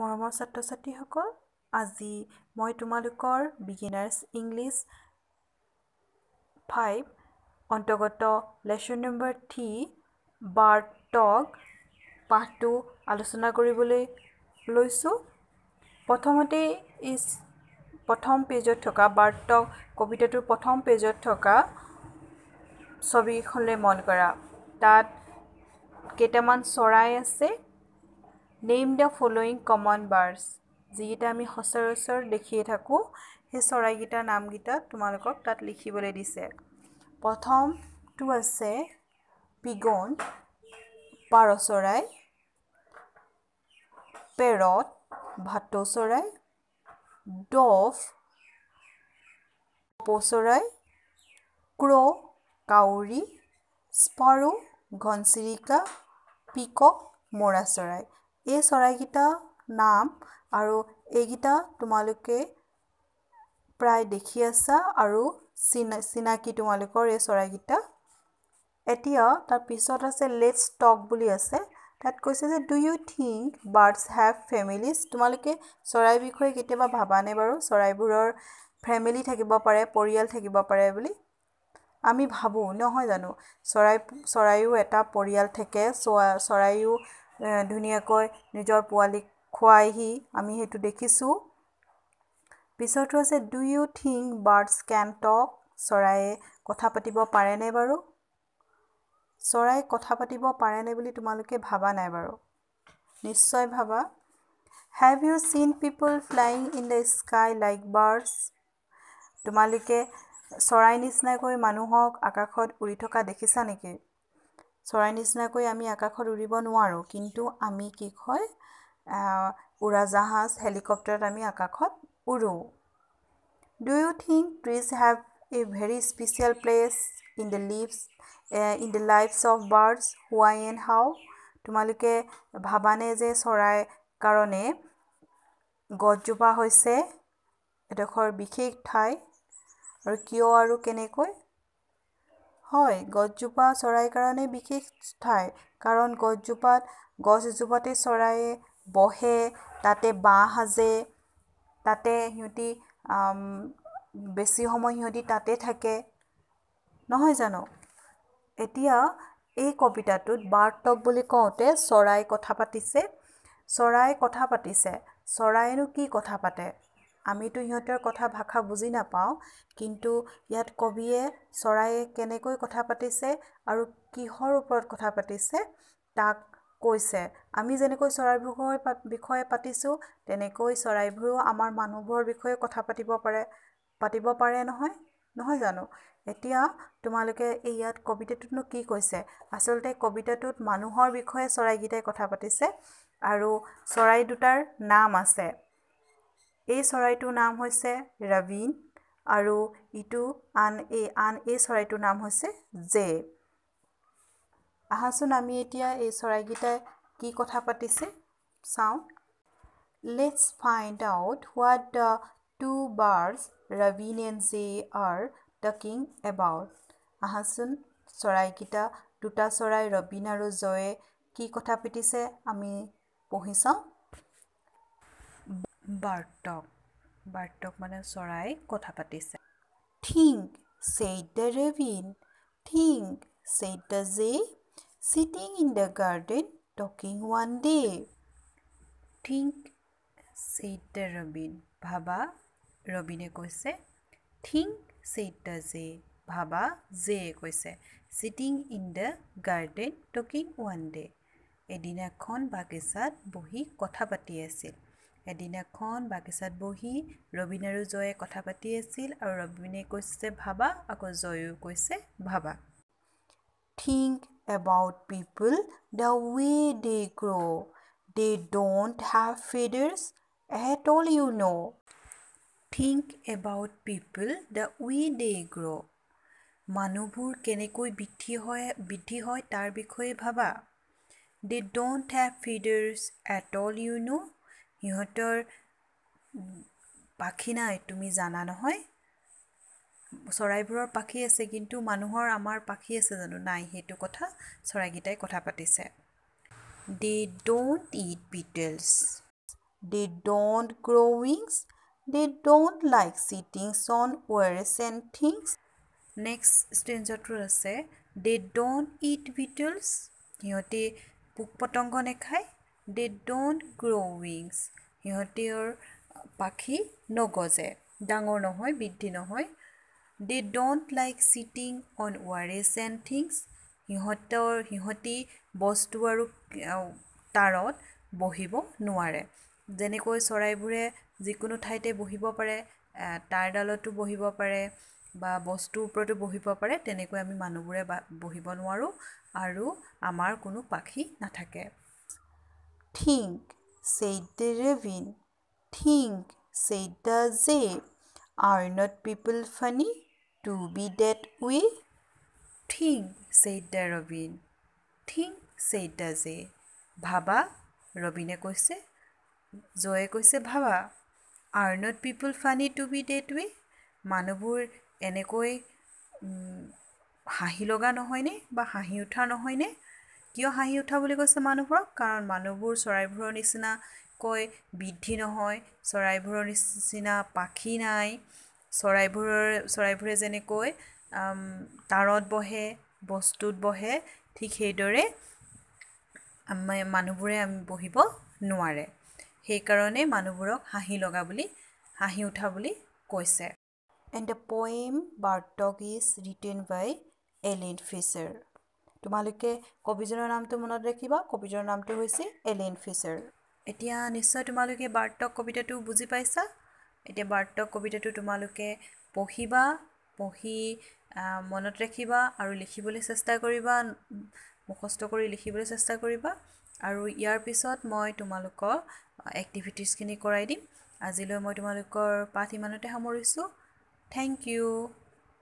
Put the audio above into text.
মৰমৰ ছাত্ৰ ছাত্ৰীসকল আজি মই তোমালোকৰ বিগিনাৰ্ছ ইংলিছ ফাইভ অন্তৰ্গত লেশ্যন নম্বৰ থ্ৰী বাৰ্টক পাঠটো আলোচনা কৰিবলৈ লৈছোঁ প্ৰথমতে এই প্ৰথম পেজত থকা বাৰ্টক কবিতাটোৰ প্ৰথম পেজত থকা ছবিখনলৈ মন কৰা তাত কেইটামান চৰাই আছে name the following common birds যিকেইটা আমি সচৰাচৰ দেখিয়ে থাকোঁ সেই চৰাইকেইটাৰ নামকেইটা তোমালোকক তাত লিখিবলৈ দিছে প্ৰথমটো আছে পিগন পাৰ চৰাই পেৰত ভাটৌ চৰাই ডফ পপৌ চৰাই ক্ৰ' কাউৰী স্পাৰো ঘনচিৰিকা পিকক মৰা চৰাই এই চৰাইকেইটা নাম আৰু এইকেইটা তোমালোকে প্ৰায় দেখি আছা আৰু চিনা চিনাকি তোমালোকৰ এই চৰাইকেইটা এতিয়া তাৰ পিছত আছে লেট ষ্টক বুলি আছে তাত কৈছে যে do you think birds have families তোমালোকে চৰাই বিষয়ে কেতিয়াবা ভাবানে বাৰু চৰাইবোৰৰ ফেমিলি থাকিব পাৰে পৰিয়াল থাকিব পাৰে বুলি আমি ভাবোঁ নহয় জানো চৰাই চৰাইও এটা পৰিয়াল থাকে চৰাইও ধুনীয়াকৈ নিজৰ পোৱালীক খুৱাইহি আমি সেইটো দেখিছোঁ পিছৰটো হৈছে do you think birds can talk চৰাইয়ে কথা পাতিব পাৰেনে বাৰু চৰাই কথা পাতিব পাৰেনে বুলি তোমালোকে ভবা নাই বাৰু নিশ্চয় ভাবা have you seen people flying in the sky like birds তোমালোকে চৰাই নিচিনাকৈ মানুহক আকাশত উৰি থকা দেখিছা নেকি চৰাই নিচিনাকৈ আমি আকাশত উৰিব নোৱাৰোঁ কিন্তু আমি কি হয় উৰাজাহাজ হেলিকপ্টাৰত আমি আকাশত উৰোঁ do you think trees have a very special place in the leaves in the lives of birds why and how তোমালোকে ভাবানে যে চৰাই কাৰণে গছজোপা হৈছে এডোখৰ বিশেষ ঠাই আৰু কিয় আৰু কেনেকৈ হয় গছজোপা চৰাইৰ কাৰণে বিশেষ ঠাই কাৰণ গছজোপাত গছ এজোপাতে চৰায়ে বহে তাতে বাঁহ সাজে তাতে সিহঁতি বেছি সময় সিহঁতি তাতে থাকে নহয় জানো এতিয়া এই কবিতাটোত বাৰ্টক বুলি কওঁতে চৰাই কথা পাতিছে চৰাই কথা পাতিছে চৰাইনো কি কথা পাতে আমিতো সিহঁতৰ কথা ভাষা বুজি নাপাওঁ কিন্তু ইয়াত কবিয়ে চৰাইয়ে কেনেকৈ কথা পাতিছে আৰু কিহৰ ওপৰত কথা পাতিছে তাক কৈছে আমি যেনেকৈ চৰাইবোৰৰ বিষয়ে পাতিছোঁ তেনেকৈ চৰাইবোৰেও আমাৰ মানুহবোৰৰ বিষয়ে কথা পাতিব পাৰে পাতিব পাৰে নহয় নহয় জানো এতিয়া তোমালোকে এই ইয়াত কবিতাটোতনো কি কৈছে আচলতে কবিতাটোত মানুহৰ বিষয়ে চৰাইকেইটাই কথা পাতিছে আৰু চৰাই দুটাৰ নাম আছে এই চৰাইটোৰ নাম হৈছে ৰবীন আৰু ইটো আন এই আন এই চৰাইটোৰ নাম হৈছে জে আহাচোন আমি এতিয়া এই চৰাইকেইটাই কি কথা পাতিছে চাওঁ let's find out what the two birds Robin and Jay are talking about আহাচোন চৰাইকেইটা দুটা চৰাই ৰবীন আৰু জয়ে কি কথা পাতিছে আমি পঢ়ি চাওঁ বাৰ্টক বাৰ্টক মানে চৰাই কথা পাতিছে think said the Robin think said the Jay sitting in the garden talking one day think said the Robin ভাবা ৰবিনে কৈছে থিংক চেইট দ্য জে ভাবা জে কৈছে sitting in the garden talking one day এদিনাখন বাগিচাত বহি কথা পাতি আছিল এদিনাখন বাগিচাত বহি ৰবীন আৰু জয়ে কথা পাতি আছিল আৰু ৰবিনে কৈছে ভাবা আকৌ জয়ো কৈছে ভাবা think about people the way they grow' they don't have feathers at all you know' think about people the way they grow' মানুহবোৰ কেনেকৈ বৃদ্ধি হয় বৃদ্ধি হয় তাৰ বিষয়ে ভাবা they don't have feathers at all you know' সিহঁতৰ পাখি নাই তুমি জানা নহয় চৰাইবোৰৰ পাখি আছে কিন্তু মানুহৰ আমাৰ পাখি আছে জানো নাই সেইটো কথা চৰাইকেইটাই কথা পাতিছে they don't eat beetles they don't grow wings they don't like sitting on wires and things next ষ্টেঞ্জটো আছে দে ড'ণ্ট ইট বিটেলছ সিহঁতে পোক পতংগ নেখায় দে ডোণ্ট গ্ৰ' উইংছ সিহঁতৰ পাখি নগজে ডাঙৰ নহয় বৃদ্ধি নহয় they don't like sitting on wires and things সিহঁতৰ সিহঁতি বস্তু আৰু তাঁৰত বহিব নোৱাৰে যেনেকৈ চৰাইবোৰে যিকোনো ঠাইতে বহিব পাৰে তাঁৰডালতো বহিব পাৰে বা বস্তুৰ ওপৰতো বহিব পাৰে তেনেকৈ আমি মানুহবোৰে বা বহিব নোৱাৰোঁ আৰু আমাৰ কোনো পাখি নাথাকে Think, said the raven. Think, said the jay. Are not people funny to be that way? Think, said the robin. Think, said the jay. ভাবা ৰবিনে কৈছে জয়ে কৈছে ভাবা are not people funny to be that way মানুহবোৰ এনেকৈ হাঁহি লগা নহয়নে বা হাঁহি উঠা নহয়নে কিয় হাঁহি উঠা বুলি কৈছে মানুহবোৰক কাৰণ মানুহবোৰ চৰাইবোৰৰ নিচিনাকৈ বৃদ্ধি নহয় চৰাইবোৰৰ নিচিনা পাখি নাই চৰাইবোৰৰ চৰাইবোৰে যেনেকৈ তাঁৰত বহে বস্তুত বহে ঠিক সেইদৰে আমি মানুহবোৰে আমি বহিব নোৱাৰে সেইকাৰণে মানুহবোৰক হাঁহি লগা বুলি হাঁহি উঠা বুলি কৈছে and the poem bird talk is written by Aileen Fisher তোমালোকে কবিজনৰ নামটো মনত ৰাখিবা কবিজনৰ নামটো হৈছে এলেন ফিচাৰ এতিয়া নিশ্চয় তোমালোকে বাৰ্তক কবিতাটো বুজি পাইছা এতিয়া বাৰ্তক কবিতাটো তোমালোকে পঢ়িবা পঢ়ি মনত ৰাখিবা আৰু লিখিবলৈ চেষ্টা কৰিবা মুখস্থ কৰি লিখিবলৈ চেষ্টা কৰিবা আৰু ইয়াৰ পিছত মই তোমালোকৰ এক্টিভিটিজখিনি কৰাই দিম আজিলৈ মই তোমালোকৰ পাঠ ইমানতে সামৰিছোঁ থেংক ইউ